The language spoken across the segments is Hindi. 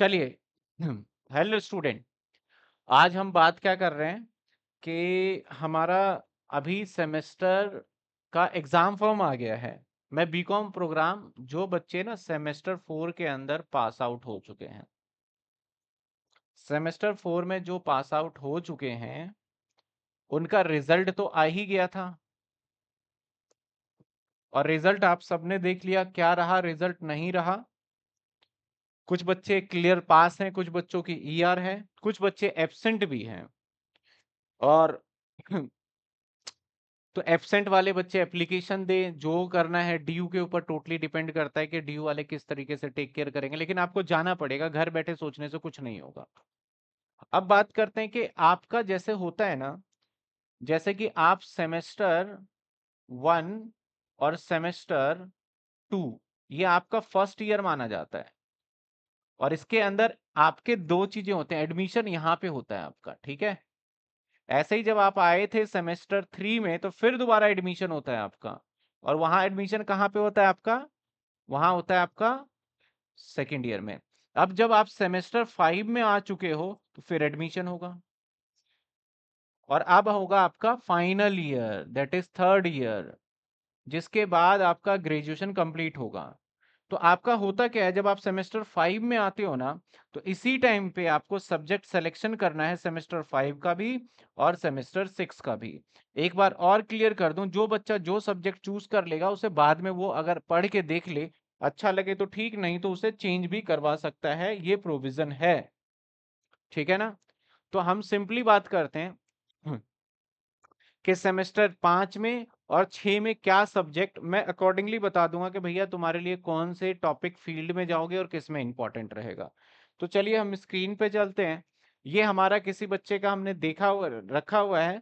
चलिए हेलो स्टूडेंट आज हम बात क्या कर रहे हैं कि हमारा अभी सेमेस्टर का एग्जाम फॉर्म आ गया है मैं बीकॉम प्रोग्राम जो बच्चे ना सेमेस्टर फोर के अंदर पास आउट हो चुके हैं सेमेस्टर फोर में जो पास आउट हो चुके हैं उनका रिजल्ट तो आ ही गया था और रिजल्ट आप सबने देख लिया क्या रहा रिजल्ट नहीं रहा कुछ बच्चे क्लियर पास हैं कुछ बच्चों की ईआर e ER है कुछ बच्चे एबसेंट भी हैं और तो एबसेंट वाले बच्चे एप्लीकेशन दें जो करना है डीयू के ऊपर टोटली डिपेंड करता है कि डीयू वाले किस तरीके से टेक केयर करेंगे लेकिन आपको जाना पड़ेगा घर बैठे सोचने से कुछ नहीं होगा अब बात करते हैं कि आपका जैसे होता है ना जैसे कि आप सेमेस्टर वन और सेमेस्टर टू ये आपका फर्स्ट ईयर माना जाता है और इसके अंदर आपके दो चीजें होते हैं एडमिशन यहाँ पे होता है आपका ठीक है ऐसे ही जब आप आए थे सेमेस्टर थ्री में तो फिर दोबारा एडमिशन होता है आपका और वहां एडमिशन कहाँ पे होता है आपका वहां होता है आपका सेकेंड ईयर में अब जब आप सेमेस्टर फाइव में आ चुके हो तो फिर एडमिशन होगा और अब होगा आपका final year that is third year जिसके बाद आपका ग्रेजुएशन कंप्लीट होगा तो आपका होता क्या है जब आप सेमेस्टर फाइव में आते हो ना तो इसी टाइम पे आपको सब्जेक्ट सिलेक्शन करना है सेमेस्टर फाइव का भी और सेमेस्टर सिक्स का भी एक बार और क्लियर कर दूं जो बच्चा जो सब्जेक्ट चूज कर लेगा उसे बाद में वो अगर पढ़ के देख ले अच्छा लगे तो ठीक नहीं तो उसे चेंज भी करवा सकता है ये प्रोविजन है ठीक है ना तो हम सिंपली बात करते हैं कि सेमेस्टर पांच में और छह में क्या सब्जेक्ट मैं अकॉर्डिंगली बता दूंगा कि भैया तुम्हारे लिए कौन से टॉपिक फील्ड में जाओगे और किस में इंपॉर्टेंट रहेगा तो चलिए हम स्क्रीन पे चलते हैं ये हमारा किसी बच्चे का हमने देखा हुआ रखा हुआ है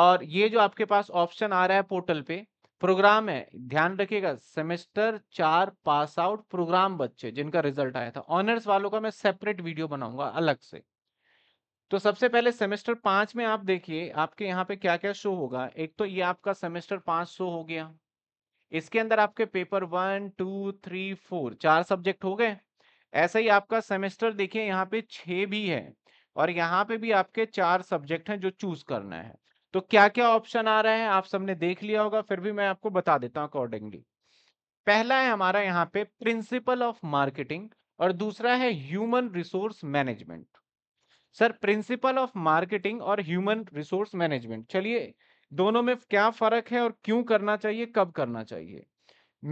और ये जो आपके पास ऑप्शन आ रहा है पोर्टल पे प्रोग्राम है ध्यान रखिएगा सेमेस्टर चार पास आउट प्रोग्राम बच्चे जिनका रिजल्ट आया था ऑनर्स वालों का मैं सेपरेट वीडियो बनाऊंगा अलग से तो सबसे पहले सेमेस्टर पांच में आप देखिए आपके यहाँ पे क्या क्या शो होगा एक तो ये आपका सेमेस्टर पांच शो हो गया इसके अंदर आपके paper one two three four चार सब्जेक्ट हो गए ऐसा ही आपका सेमेस्टर देखिए यहाँ पे छ भी है और यहाँ पे भी आपके चार सब्जेक्ट हैं जो चूज करना है तो क्या क्या ऑप्शन आ रहे हैं आप सबने देख लिया होगा फिर भी मैं आपको बता देता हूँ अकॉर्डिंगली पहला है हमारा यहाँ पे प्रिंसिपल ऑफ मार्केटिंग और दूसरा है human resource management sir principal of marketing और ह्यूमन रिसोर्स मैनेजमेंट चलिए दोनों में क्या फर्क है और क्यों करना चाहिए कब करना चाहिए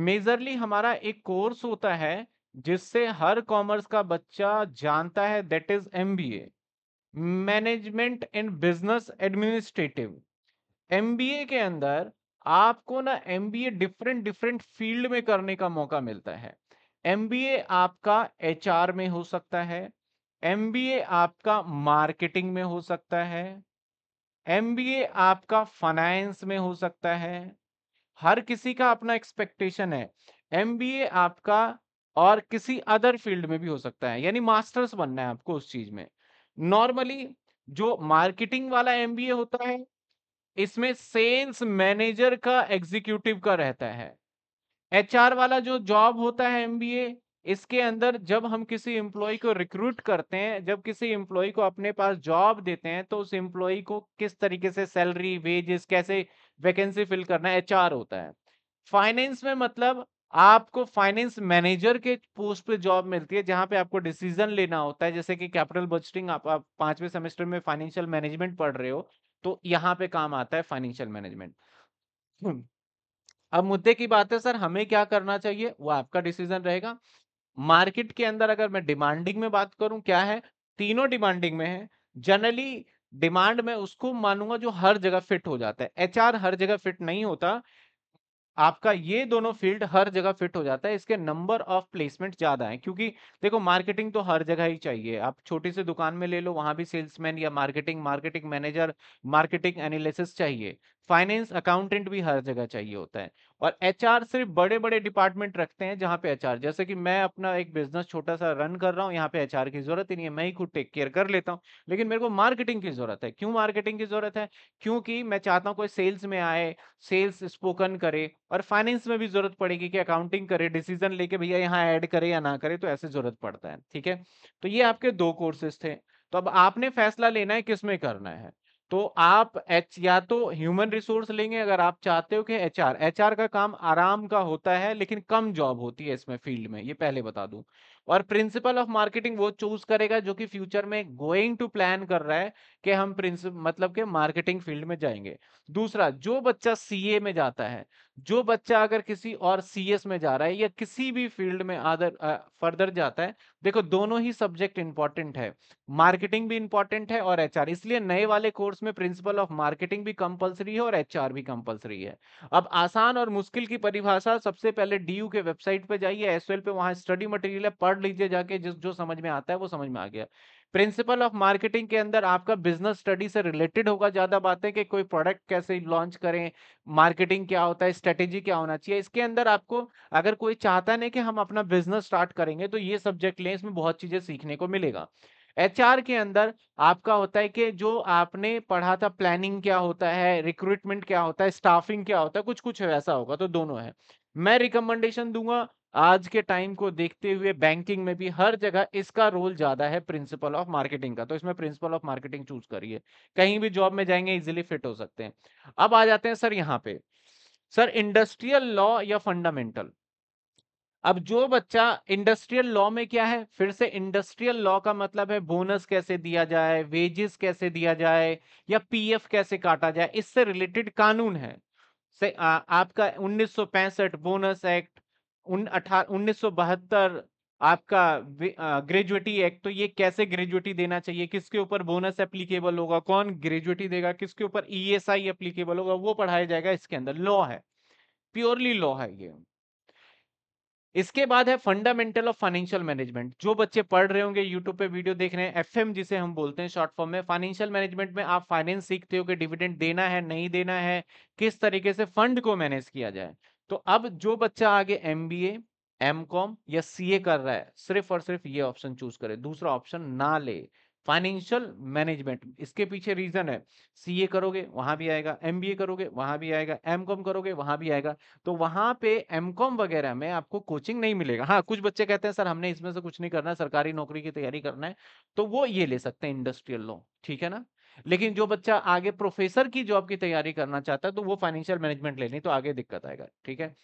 मेजरली हमारा एक कोर्स होता है जिससे हर कॉमर्स का बच्चा जानता है that is M B A management in business administrative M B A के अंदर आपको ना M B A different different field में करने का मौका मिलता है एम बी ए आपका एच आर में हो सकता है एमबीए आपका मार्केटिंग में हो सकता है एमबीए आपका फाइनेंस में हो सकता है हर किसी का अपना एक्सपेक्टेशन है एमबीए आपका और किसी अदर फील्ड में भी हो सकता है यानी मास्टर्स बनना है आपको उस चीज में नॉर्मली जो मार्केटिंग वाला एमबीए होता है इसमें सेल्स मैनेजर का एग्जीक्यूटिव का रहता है एचआर वाला जो जॉब होता है एमबीए इसके अंदर जब हम किसी एम्प्लॉय को रिक्रूट करते हैं जब किसी एम्प्लॉय को अपने पास जॉब देते हैं तो उस एम्प्लॉय को किस तरीके से सैलरी वेजेस कैसे वैकेंसी फिल करना एच होता है फाइनेंस में मतलब आपको फाइनेंस मैनेजर के पोस्ट पे जॉब मिलती है जहाँ पे आपको डिसीजन लेना होता है जैसे कि कैपिटल बजटिंग आप, आप पांचवें सेमेस्टर में फाइनेंशियल मैनेजमेंट पढ़ रहे हो तो यहाँ पे काम आता है फाइनेंशियल मैनेजमेंट अब मुद्दे की बात है सर हमें क्या करना चाहिए वो आपका डिसीजन रहेगा मार्केट के अंदर अगर मैं डिमांडिंग में बात करूं क्या है तीनों डिमांडिंग में है जनरली डिमांड में उसको मानूंगा जो हर जगह फिट हो जाता है एचआर हर जगह फिट नहीं होता आपका ये दोनों फील्ड हर जगह फिट हो जाता है इसके नंबर ऑफ प्लेसमेंट ज्यादा है क्योंकि देखो मार्केटिंग तो हर जगह ही चाहिए आप छोटी से दुकान में ले लो वहां भी सेल्समैन या marketing marketing manager marketing analysis चाहिए फाइनेंस अकाउंटेंट भी हर जगह चाहिए होता है और एचआर सिर्फ बड़े बड़े डिपार्टमेंट रखते हैं जहाँ पे एचआर जैसे कि मैं अपना एक बिजनेस छोटा सा रन कर रहा हूँ यहाँ पे एचआर की जरूरत ही नहीं है मैं ही खुद टेक केयर कर लेता हूँ लेकिन मेरे को मार्केटिंग की जरूरत है क्यों मार्केटिंग की जरूरत है क्योंकि मैं चाहता हूँ कोई सेल्स में आए सेल्स स्पोकन करे और फाइनेंस में भी जरूरत पड़ेगी कि अकाउंटिंग करे डिसीजन लेके भैया यहाँ ऐड करे या ना करे तो ऐसे जरूरत पड़ता है ठीक है तो ये आपके दो कोर्सेस थे तो अब आपने फैसला लेना है किसमें करना है तो आप एच या तो ह्यूमन रिसोर्स लेंगे अगर आप चाहते हो कि एच आर एच आर का काम आराम का होता है लेकिन कम जॉब होती है इसमें फील्ड में ये पहले बता दूं और प्रिंसिपल ऑफ मार्केटिंग वो चूज करेगा जो कि फ्यूचर में गोइंग टू प्लान कर रहा है कि हम प्रिंसिपल मतलब के मार्केटिंग फील्ड में जाएंगे दूसरा जो बच्चा सीए में जाता है जो बच्चा अगर किसी और सीएस में जा रहा है या किसी भी फील्ड में आदर फर्दर जाता है देखो दोनों ही सब्जेक्ट इंपॉर्टेंट है मार्केटिंग भी इंपॉर्टेंट है और एचआर इसलिए नए वाले कोर्स में प्रिंसिपल ऑफ मार्केटिंग भी कंपलसरी है और एचआर भी कंपलसरी है अब आसान और मुश्किल की परिभाषा सबसे पहले डी के वेबसाइट पर जाइए एस पे वहां स्टडी मटेरियल है पढ़ पढ़ लीजिए जाके जिस जो समझ में आता है वो समझ में आ गया प्रिंसिपल ऑफ मार्केटिंग के अंदर आपका बिजनेस स्टडी से रिलेटेड होगा ज्यादा बातें कि कोई प्रोडक्ट कैसे लॉन्च करें मार्केटिंग क्या होता है स्ट्रेटेजी क्या होना चाहिए इसके अंदर आपको अगर कोई चाहता नहीं कि हम अपना बिजनेस स्टार्ट करेंगे तो ये सब्जेक्ट लें इसमें बहुत चीजें सीखने को मिलेगा एच के अंदर आपका होता है कि जो आपने पढ़ा था प्लानिंग क्या होता है रिक्रूटमेंट क्या होता है स्टाफिंग क्या होता है कुछ कुछ वैसा होगा तो दोनों है मैं रिकमेंडेशन दूंगा आज के टाइम को देखते हुए बैंकिंग में भी हर जगह इसका रोल ज्यादा है प्रिंसिपल ऑफ मार्केटिंग का तो इसमें प्रिंसिपल ऑफ मार्केटिंग चूज करिए कहीं भी जॉब में जाएंगे इजिली फिट हो सकते हैं अब आ जाते हैं सर यहाँ पे सर इंडस्ट्रियल लॉ या फंडामेंटल अब जो बच्चा इंडस्ट्रियल लॉ में क्या है फिर से इंडस्ट्रियल लॉ का मतलब है बोनस कैसे दिया जाए वेजेस कैसे दिया जाए या पीएफ कैसे काटा जाए इससे रिलेटेड कानून है से आ, आपका 1965 बोनस एक्ट 1972 आपका ग्रेजुएटी एक्ट तो ये कैसे ग्रेजुएटी देना चाहिए किसके ऊपर बोनस एप्लीकेबल होगा कौन ग्रेजुएटी देगा किसके ऊपर ईएसआई एप्लीकेबल होगा वो पढ़ाया जाएगा इसके अंदर लॉ है प्योरली लॉ है ये इसके बाद है फंडामेंटल ऑफ फाइनेंशियल मैनेजमेंट जो बच्चे पढ़ रहे होंगे यूट्यूब पे वीडियो देख रहे हैं एफएम जिसे हम बोलते हैं शॉर्ट फॉर्म में फाइनेंशियल मैनेजमेंट में आप फाइनेंस सीखते हो कि डिविडेंड देना है नहीं देना है किस तरीके से फंड को मैनेज किया जाए तो अब जो बच्चा आगे एम बी एम कॉम या ए कर रहा है सिर्फ और सिर्फ ये ऑप्शन चूज करे दूसरा ऑप्शन ना ले फाइनेंशियल मैनेजमेंट इसके पीछे रीजन है ए करोगे वहां भी आएगा ए करोगे वहां भी आएगा कॉम करोगे वहां भी आएगा तो वहां पे कॉम वगैरह में आपको कोचिंग नहीं मिलेगा हाँ कुछ बच्चे कहते हैं सर हमने इसमें से कुछ नहीं करना है सरकारी नौकरी की तैयारी करना है तो वो ये ले सकते हैं इंडस्ट्रियल लोन ठीक है ना लेकिन जो बच्चा आगे प्रोफेसर की जॉब की तैयारी करना चाहता है तो वो फाइनेंशियल मैनेजमेंट ले नहीं तो आगे दिक्कत आएगा ठीक है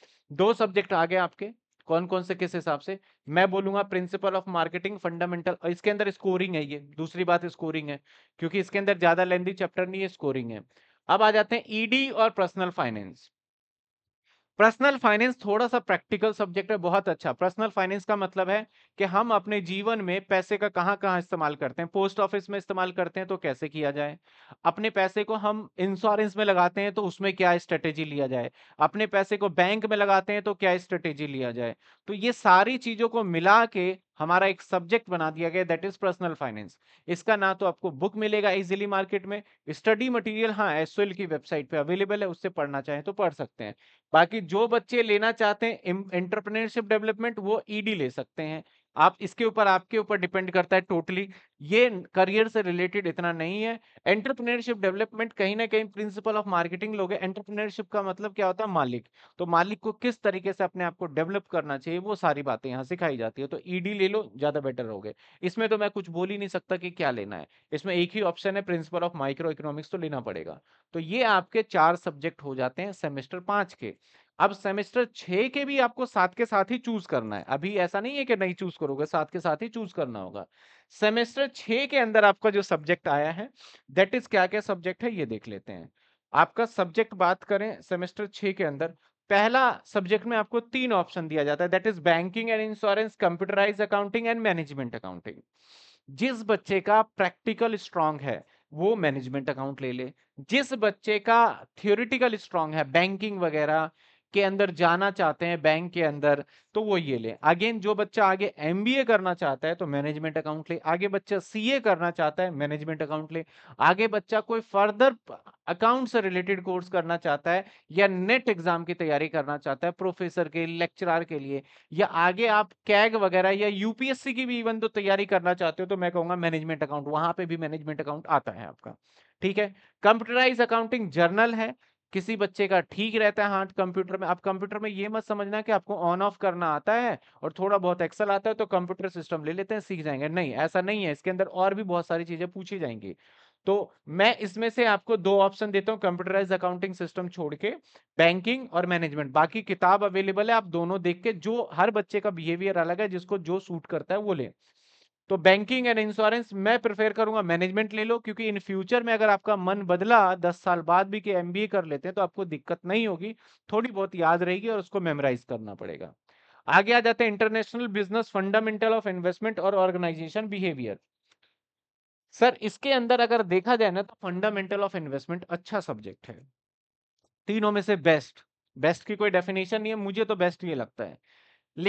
दो सब्जेक्ट आगे आपके कौन कौन से किस हिसाब से मैं बोलूंगा प्रिंसिपल ऑफ मार्केटिंग फंडामेंटल इसके अंदर स्कोरिंग है ये दूसरी बात स्कोरिंग है क्योंकि इसके अंदर ज्यादा लेंदी चैप्टर नहीं है स्कोरिंग है अब आ जाते हैं ईडी e और पर्सनल फाइनेंस पर्सनल फाइनेंस थोड़ा सा प्रैक्टिकल सब्जेक्ट है बहुत अच्छा पर्सनल फाइनेंस का मतलब है कि हम अपने जीवन में पैसे का कहाँ कहाँ इस्तेमाल करते हैं पोस्ट ऑफिस में इस्तेमाल करते हैं तो कैसे किया जाए अपने पैसे को हम इंश्योरेंस में लगाते हैं तो उसमें क्या स्ट्रेटेजी लिया जाए अपने पैसे को बैंक में लगाते हैं तो क्या स्ट्रेटेजी लिया जाए तो ये सारी चीज़ों को मिला के हमारा एक सब्जेक्ट बना दिया गया दैट इज पर्सनल फाइनेंस इसका ना तो आपको बुक मिलेगा इजिली मार्केट में स्टडी मटेरियल हाँ एस की वेबसाइट पे अवेलेबल है उससे पढ़ना चाहें तो पढ़ सकते हैं बाकी जो बच्चे लेना चाहते हैं एंटरप्रेन्योरशिप डेवलपमेंट वो ईडी e ले सकते हैं आप इसके ऊपर आपके ऊपर डिपेंड करता है टोटली ये करियर से रिलेटेड इतना नहीं है एंटरप्रेन्योरशिप डेवलपमेंट कहीं ना कहीं प्रिंसिपल ऑफ मार्केटिंग लोग है एंटरप्रेन्योरशिप का मतलब क्या होता है मालिक तो मालिक को किस तरीके से अपने आप को डेवलप करना चाहिए वो सारी बातें यहाँ सिखाई जाती है तो ईडी ले लो ज्यादा बेटर हो गए इसमें तो मैं कुछ बोल ही नहीं सकता कि क्या लेना है इसमें एक ही ऑप्शन है प्रिंसिपल ऑफ माइक्रो इकोनॉमिक्स तो लेना पड़ेगा तो ये आपके चार सब्जेक्ट हो जाते हैं सेमेस्टर पांच के अब सेमेस्टर छ के भी आपको साथ के साथ ही चूज करना है अभी ऐसा नहीं है कि नहीं चूज करोगे साथ के साथ ही चूज करना होगा सेमेस्टर छ के अंदर आपका जो सब्जेक्ट आया है दैट इज क्या क्या सब्जेक्ट है ये देख लेते हैं आपका सब्जेक्ट बात करें सेमेस्टर छ के अंदर पहला सब्जेक्ट में आपको तीन ऑप्शन दिया जाता है that is banking and insurance computerise accounting and management accounting जिस बच्चे का प्रैक्टिकल स्ट्रांग है वो मैनेजमेंट अकाउंट ले ले जिस बच्चे का थियोरिटिकल स्ट्रांग है बैंकिंग वगैरह के अंदर जाना चाहते हैं बैंक के अंदर तो वो ये ले अगेन जो बच्चा आगे एम करना चाहता है तो मैनेजमेंट अकाउंट ले आगे बच्चा सी करना चाहता है मैनेजमेंट अकाउंट ले आगे बच्चा कोई फर्दर अकाउंट से रिलेटेड कोर्स करना चाहता है या नेट एग्जाम की तैयारी करना चाहता है प्रोफेसर के लेक्चरार के लिए या आगे आप कैग वगैरह या यूपीएससी की भी इवन तो तैयारी करना चाहते हो तो मैं कहूंगा मैनेजमेंट अकाउंट वहां पे भी मैनेजमेंट अकाउंट आता है आपका ठीक है कंप्यूटराइज अकाउंटिंग जर्नल है किसी बच्चे का ठीक रहता है हाथ कंप्यूटर में आप कंप्यूटर में ये मत समझना कि आपको ऑन ऑफ करना आता है और थोड़ा बहुत एक्सेल आता है तो कंप्यूटर सिस्टम ले लेते हैं सीख जाएंगे नहीं ऐसा नहीं है इसके अंदर और भी बहुत सारी चीजें पूछी जाएंगी तो मैं इसमें से आपको दो ऑप्शन देता हूँ कंप्यूटराइज अकाउंटिंग सिस्टम छोड़ के बैंकिंग और मैनेजमेंट बाकी किताब अवेलेबल है आप दोनों देख के जो हर बच्चे का बिहेवियर अलग है जिसको जो सूट करता है वो ले तो बैंकिंग एंड इंश्योरेंस मैं प्रेफर करूंगा मैनेजमेंट ले लो क्योंकि इन फ्यूचर में अगर आपका मन बदला दस साल बाद भी कि एमबीए कर लेते हैं तो आपको दिक्कत नहीं होगी थोड़ी बहुत याद रहेगी और उसको मेमोराइज करना पड़ेगा आगे आ जाते हैं international business fundamental of investment और ऑर्गेनाइजेशन बिहेवियर सर इसके अंदर अगर देखा जाए ना तो फंडामेंटल ऑफ इन्वेस्टमेंट अच्छा सब्जेक्ट है तीनों में से बेस्ट बेस्ट की कोई डेफिनेशन नहीं है मुझे तो बेस्ट ये लगता है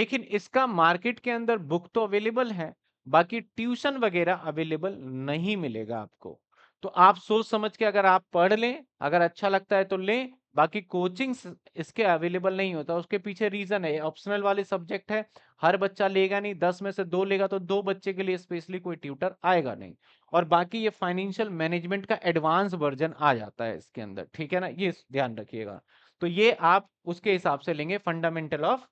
लेकिन इसका मार्केट के अंदर बुक तो अवेलेबल है बाकी ट्यूशन वगैरह अवेलेबल नहीं मिलेगा आपको तो आप सोच समझ के अगर आप पढ़ लें अगर अच्छा लगता है तो लें बाकी कोचिंग इसके अवेलेबल नहीं होता उसके पीछे रीजन है ऑप्शनल वाले सब्जेक्ट है हर बच्चा लेगा नहीं दस में से दो लेगा तो दो बच्चे के लिए स्पेशली कोई ट्यूटर आएगा नहीं और बाकी ये फाइनेंशियल मैनेजमेंट का एडवांस वर्जन आ जाता है इसके अंदर ठीक है ना ये ध्यान रखिएगा तो ये आप उसके हिसाब से लेंगे फंडामेंटल ऑफ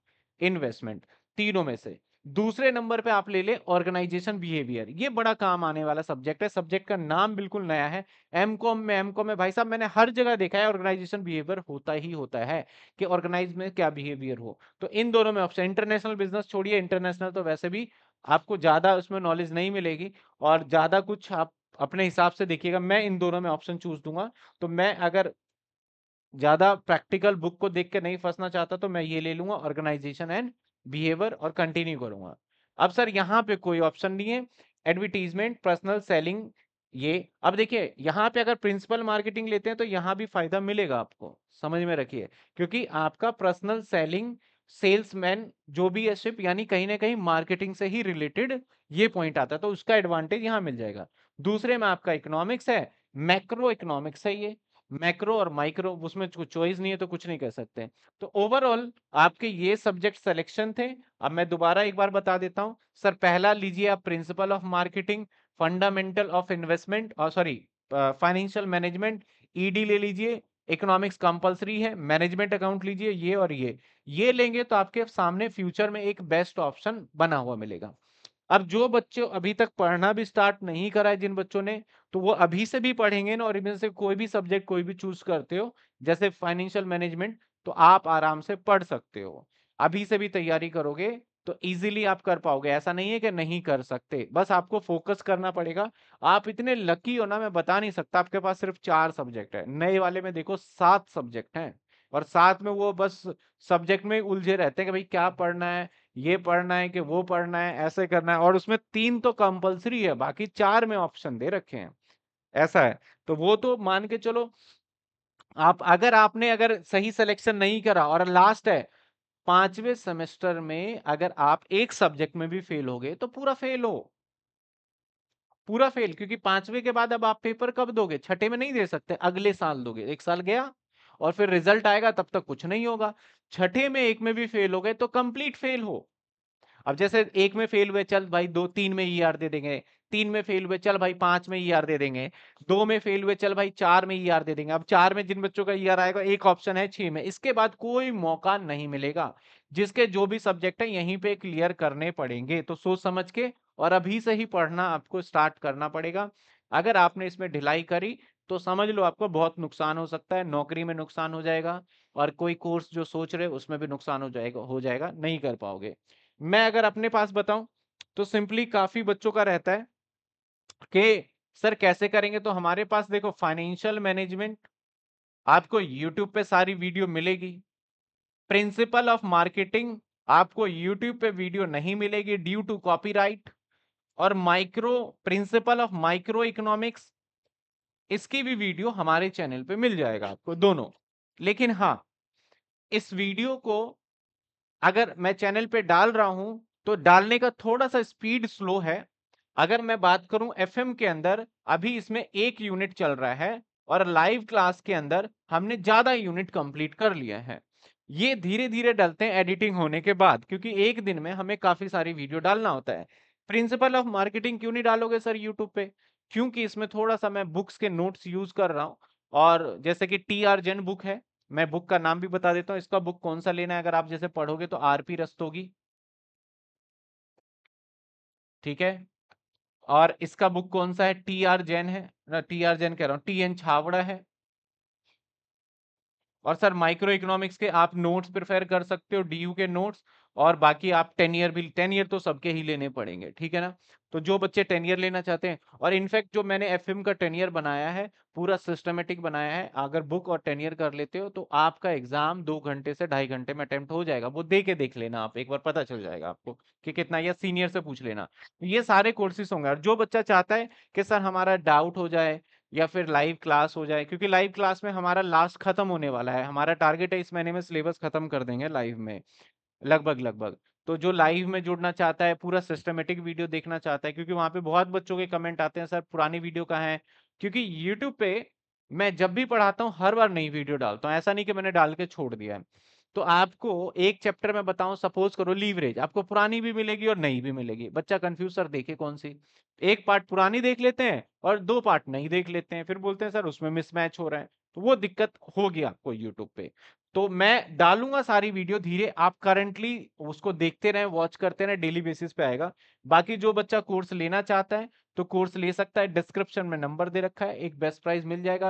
इन्वेस्टमेंट तीनों में से दूसरे नंबर पे आप ले ले ऑर्गेनाइजेशन बिहेवियर ये बड़ा काम आने वाला सब्जेक्ट है सब्जेक्ट का नाम बिल्कुल नया है एम कॉम में एम कॉम में भाई साहब मैंने हर जगह देखा है ऑर्गेनाइजेशन बिहेवियर होता ही होता है कि ऑर्गेनाइज में क्या बिहेवियर हो तो इन दोनों में ऑप्शन इंटरनेशनल बिजनेस छोड़िए इंटरनेशनल तो वैसे भी आपको ज्यादा उसमें नॉलेज नहीं मिलेगी और ज्यादा कुछ आप अपने हिसाब से देखिएगा मैं इन दोनों में ऑप्शन चूज दूंगा तो मैं अगर ज्यादा प्रैक्टिकल बुक को देख के नहीं फंसना चाहता तो मैं ये ले लूंगा ऑर्गेनाइजेशन एंड बिहेवियर और कंटिन्यू करूंगा अब सर यहाँ पे कोई ऑप्शन नहीं है एडवर्टीजमेंट पर्सनल सेलिंग ये अब देखिए यहाँ पे अगर प्रिंसिपल मार्केटिंग लेते हैं तो यहाँ भी फायदा मिलेगा आपको समझ में रखिए क्योंकि आपका पर्सनल सेलिंग सेल्समैन जो भी है शिप यानी कहीं ना कहीं मार्केटिंग से ही रिलेटेड ये पॉइंट आता है तो उसका एडवांटेज यहाँ मिल जाएगा दूसरे में आपका इकोनॉमिक्स है मैक्रो इकोनॉमिक्स है ये मैक्रो और माइक्रो उसमें चॉइस नहीं है तो कुछ नहीं कर सकते तो ओवरऑल आपके ये सब्जेक्ट सिलेक्शन थे अब मैं दोबारा एक बार बता देता हूँ सर पहला लीजिए आप principle of marketing fundamental of investment और सॉरी फाइनेंशियल मैनेजमेंट ईडी ले लीजिए इकोनॉमिक्स कंपलसरी है मैनेजमेंट अकाउंट लीजिए ये और ये ये लेंगे तो आपके सामने फ्यूचर में एक बेस्ट ऑप्शन बना हुआ मिलेगा अब जो बच्चे अभी तक पढ़ना भी स्टार्ट नहीं करा है जिन बच्चों ने तो वो अभी से भी पढ़ेंगे ना और इनमें से कोई भी सब्जेक्ट कोई भी चूज करते हो जैसे फाइनेंशियल मैनेजमेंट तो आप आराम से पढ़ सकते हो अभी से भी तैयारी करोगे तो इजीली आप कर पाओगे ऐसा नहीं है कि नहीं कर सकते बस आपको फोकस करना पड़ेगा आप इतने लकी हो ना मैं बता नहीं सकता आपके पास सिर्फ चार सब्जेक्ट है नए वाले में देखो सात सब्जेक्ट हैं और साथ में वो बस सब्जेक्ट में उलझे रहते हैं कि भाई क्या पढ़ना है ये पढ़ना है कि वो पढ़ना है ऐसे करना है और उसमें तीन तो कंपलसरी है बाकी चार में ऑप्शन दे रखे हैं ऐसा है तो वो तो मान के चलो आप अगर आपने अगर सही सिलेक्शन नहीं करा और लास्ट है पांचवें सेमेस्टर में अगर आप एक सब्जेक्ट में भी फेल हो गए तो पूरा फेल हो पूरा फेल क्योंकि पांचवे के बाद अब आप पेपर कब दोगे छठे में नहीं दे सकते अगले साल दोगे एक साल गया और फिर रिजल्ट आएगा तब तक कुछ नहीं होगा छठे में एक में भी फेल हो गए तो कंप्लीट फेल हो अब जैसे एक में फेल हुए चल भाई दो तीन में ई e आर दे देंगे तीन में फेल हुए चल भाई पांच में ई e आर दे देंगे दो में फेल हुए चल भाई चार में ई e आर दे देंगे अब चार में जिन बच्चों का ई आर आएगा एक ऑप्शन है छह में इसके बाद कोई मौका नहीं मिलेगा जिसके जो भी सब्जेक्ट है यहीं पे क्लियर करने पड़ेंगे तो सोच समझ के और अभी से ही पढ़ना आपको स्टार्ट करना पड़ेगा अगर आपने इसमें ढिलाई करी तो समझ लो आपको बहुत नुकसान हो सकता है नौकरी में नुकसान हो जाएगा और कोई कोर्स जो सोच रहे उसमें भी नुकसान हो जाएगा हो जाएगा नहीं कर पाओगे मैं अगर अपने पास बताऊं तो सिंपली काफी बच्चों का रहता है कि सर कैसे करेंगे तो हमारे पास देखो फाइनेंशियल मैनेजमेंट आपको यूट्यूब पे सारी वीडियो मिलेगी प्रिंसिपल ऑफ मार्केटिंग आपको यूट्यूब पे वीडियो नहीं मिलेगी ड्यू टू कॉपीराइट और micro principle of micro economics इसकी भी वीडियो हमारे चैनल पे मिल जाएगा आपको दोनों लेकिन हाँ इस वीडियो को अगर मैं चैनल पे डाल रहा हूं तो डालने का थोड़ा सा स्पीड स्लो है अगर मैं बात करूं एफएम के अंदर अभी इसमें एक यूनिट चल रहा है और लाइव क्लास के अंदर हमने ज्यादा यूनिट कंप्लीट कर लिया है ये धीरे धीरे डालते हैं एडिटिंग होने के बाद क्योंकि एक दिन में हमें काफी सारी वीडियो डालना होता है प्रिंसिपल ऑफ मार्केटिंग क्यों नहीं डालोगे सर यूट्यूब पे क्योंकि इसमें थोड़ा सा मैं बुक्स के नोट्स यूज कर रहा हूँ और जैसे कि टी आर जेन बुक है मैं बुक का नाम भी बता देता हूँ इसका बुक कौन सा लेना है अगर आप जैसे पढ़ोगे तो आर पी रस्तोगी ठीक है और इसका बुक कौन सा है टी आर जैन है टी आर जैन कह रहा हूँ टी एन छावड़ा है और सर माइक्रो इकोनॉमिक्स के आप नोट्स प्रिफेयर कर सकते हो डीयू के नोट्स और बाकी आप टेन ईयर भी टेन ईयर तो सबके ही लेने पड़ेंगे ठीक है ना तो जो बच्चे टेन ईयर लेना चाहते हैं और इनफैक्ट जो मैंने एफ का टेन ईयर बनाया है पूरा सिस्टमेटिक बनाया है अगर बुक और टेन ईयर कर लेते हो तो आपका एग्जाम दो घंटे से ढाई घंटे में अटेम्प्ट हो जाएगा वो दे के देख लेना आप एक बार पता चल जाएगा आपको कि कितना या सीनियर से पूछ लेना तो ये सारे कोर्सेस होंगे और जो बच्चा चाहता है कि सर हमारा डाउट हो जाए या फिर लाइव क्लास हो जाए क्योंकि लाइव क्लास में हमारा लास्ट खत्म होने वाला है हमारा टारगेट है इस महीने में सिलेबस खत्म कर देंगे लाइव में लगभग लगभग तो जो लाइव में जुड़ना चाहता है पूरा सिस्टमेटिक वीडियो देखना चाहता है क्योंकि वहां पे बहुत बच्चों के कमेंट आते हैं सर पुरानी वीडियो का है क्योंकि यूट्यूब पे मैं जब भी पढ़ाता हूँ हर बार नई वीडियो डालता हूँ ऐसा नहीं कि मैंने डाल के छोड़ दिया है तो आपको एक चैप्टर में बताऊं सपोज करो लीवरेज आपको पुरानी भी मिलेगी और नई भी मिलेगी बच्चा कंफ्यूज सर देखे कौन सी एक पार्ट पुरानी देख लेते हैं और दो पार्ट नहीं देख लेते हैं फिर बोलते हैं सर उसमें मिसमैच हो रहा है तो वो दिक्कत होगी आपको यूट्यूब पे तो मैं डालूंगा सारी वीडियो धीरे आप करंटली उसको देखते रहे वॉच करते रहे डेली बेसिस पे आएगा बाकी जो बच्चा कोर्स लेना चाहता है तो कोर्स ले सकता है डिस्क्रिप्शन में नंबर दे रखा है एक बेस्ट प्राइस मिल जाएगा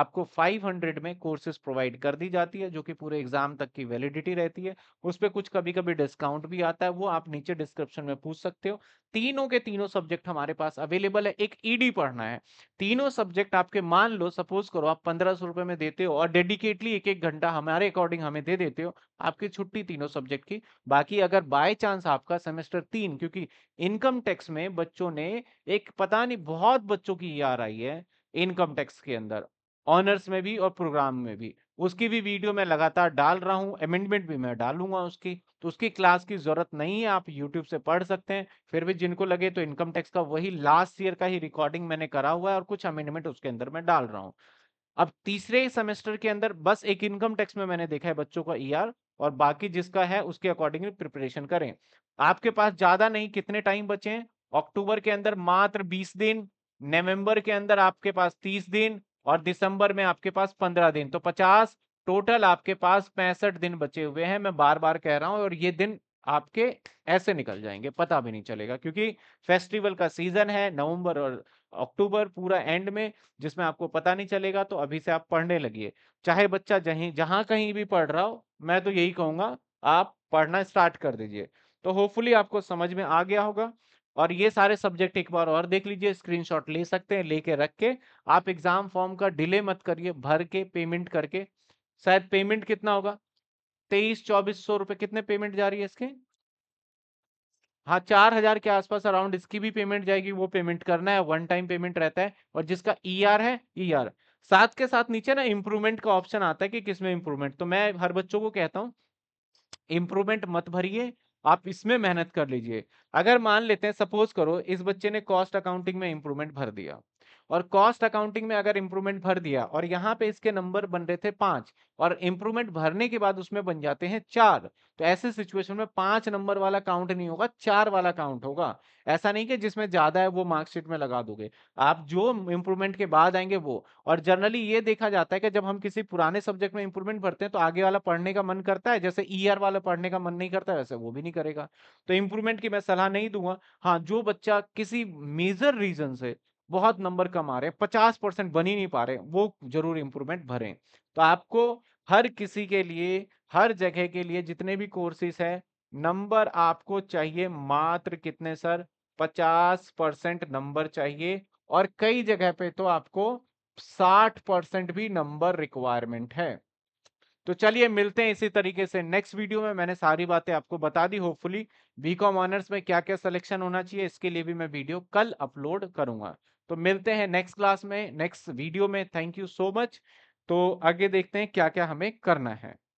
आपको 500 में कोर्सेज प्रोवाइड कर दी जाती है जो कि पूरे एग्जाम तक की वैलिडिटी रहती है उस पर कुछ कभी कभी डिस्काउंट भी आता है वो आप नीचे डिस्क्रिप्शन में पूछ सकते हो तीनों के तीनों सब्जेक्ट हमारे पास अवेलेबल है एक ईडी पढ़ना है तीनों सब्जेक्ट आपके मान लो सपोज करो आप पंद्रह सौ में देते हो और डेडिकेटली एक एक घंटा हमारे अकॉर्डिंग हमें दे देते हो आपकी छुट्टी तीनों सब्जेक्ट की बाकी अगर बाय चांस आपका सेमेस्टर तीन क्योंकि इनकम टैक्स में बच्चों ने एक पता नहीं बहुत बच्चों की ये आई है इनकम टैक्स के अंदर ऑनर्स में भी और प्रोग्राम में भी उसकी भी वीडियो मैं लगातार डाल रहा हूँ अमेंडमेंट भी मैं डालूंगा उसकी तो उसकी क्लास की ज़रूरत नहीं है आप यूट्यूब से पढ़ सकते हैं फिर भी जिनको लगे तो इनकम टैक्स का वही लास्ट ईयर का ही रिकॉर्डिंग मैंने करा हुआ है और कुछ अमेंडमेंट उसके अंदर मैं डाल रहा हूँ अब तीसरे सेमेस्टर के अंदर बस एक इनकम टैक्स में मैंने देखा है बच्चों का ई और बाकी जिसका है उसके अकॉर्डिंगली प्रिपरेशन करें आपके पास ज्यादा नहीं कितने टाइम बचे अक्टूबर के अंदर मात्र 20 दिन नवंबर के अंदर आपके पास 30 दिन और दिसंबर में आपके पास 15 दिन तो 50 टोटल आपके पास पैंसठ दिन बचे हुए हैं मैं बार बार कह रहा हूं और ये दिन आपके ऐसे निकल जाएंगे पता भी नहीं चलेगा क्योंकि फेस्टिवल का सीजन है नवंबर और अक्टूबर पूरा एंड में जिसमें आपको पता नहीं चलेगा तो अभी से आप पढ़ने लगिए चाहे बच्चा जहीं जहां कहीं भी पढ़ रहा हो मैं तो यही कहूंगा आप पढ़ना स्टार्ट कर दीजिए तो होपफुली आपको समझ में आ गया होगा और ये सारे सब्जेक्ट एक बार और देख लीजिए स्क्रीनशॉट ले सकते हैं लेके रख के आप एग्जाम फॉर्म का डिले मत करिए भर के पेमेंट करके शायद पेमेंट कितना होगा तेईस चौबीस सौ रुपए कितने पेमेंट जा रही है इसके हाँ चार हजार के आसपास अराउंड इसकी भी पेमेंट जाएगी वो पेमेंट करना है वन टाइम पेमेंट रहता है और जिसका ई e ER है ई e ER. साथ के साथ नीचे ना इम्प्रूवमेंट का ऑप्शन आता है कि किसमें इम्प्रूवमेंट तो मैं हर बच्चों को कहता हूँ इम्प्रूवमेंट मत भरिए आप इसमें मेहनत कर लीजिए अगर मान लेते हैं सपोज करो इस बच्चे ने कॉस्ट अकाउंटिंग में इम्प्रूवमेंट भर दिया और कॉस्ट अकाउंटिंग में अगर इंप्रूवमेंट भर दिया और यहाँ पे इसके नंबर बन रहे थे पांच और इंप्रूवमेंट भरने के बाद उसमें बन जाते हैं चार तो ऐसे सिचुएशन में पांच नंबर वाला काउंट नहीं होगा चार वाला काउंट होगा ऐसा नहीं कि जिसमें ज्यादा है वो मार्कशीट में लगा दोगे आप जो इंप्रूवमेंट के बाद आएंगे वो और जनरली ये देखा जाता है कि जब हम किसी पुराने सब्जेक्ट में इंप्रूवमेंट भरते हैं तो आगे वाला पढ़ने का मन करता है जैसे ई e वाला पढ़ने का मन नहीं करता वैसे वो भी नहीं करेगा तो इंप्रूवमेंट की मैं सलाह नहीं दूंगा हाँ जो बच्चा किसी मेजर रीजन से बहुत नंबर कम आ रहे हैं पचास परसेंट बन ही नहीं पा रहे वो जरूर इम्प्रूवमेंट भरें तो आपको हर किसी के लिए हर जगह के लिए जितने भी कोर्सेस है नंबर आपको चाहिए मात्र कितने सर पचास परसेंट नंबर चाहिए और कई जगह पे तो आपको साठ परसेंट भी नंबर रिक्वायरमेंट है तो चलिए मिलते हैं इसी तरीके से नेक्स्ट वीडियो में मैंने सारी बातें आपको बता दी होपफुली बीकॉम ऑनर्स में क्या क्या सिलेक्शन होना चाहिए इसके लिए भी मैं वीडियो कल अपलोड करूंगा तो मिलते हैं नेक्स्ट क्लास में नेक्स्ट वीडियो में थैंक यू सो मच तो आगे देखते हैं क्या क्या हमें करना है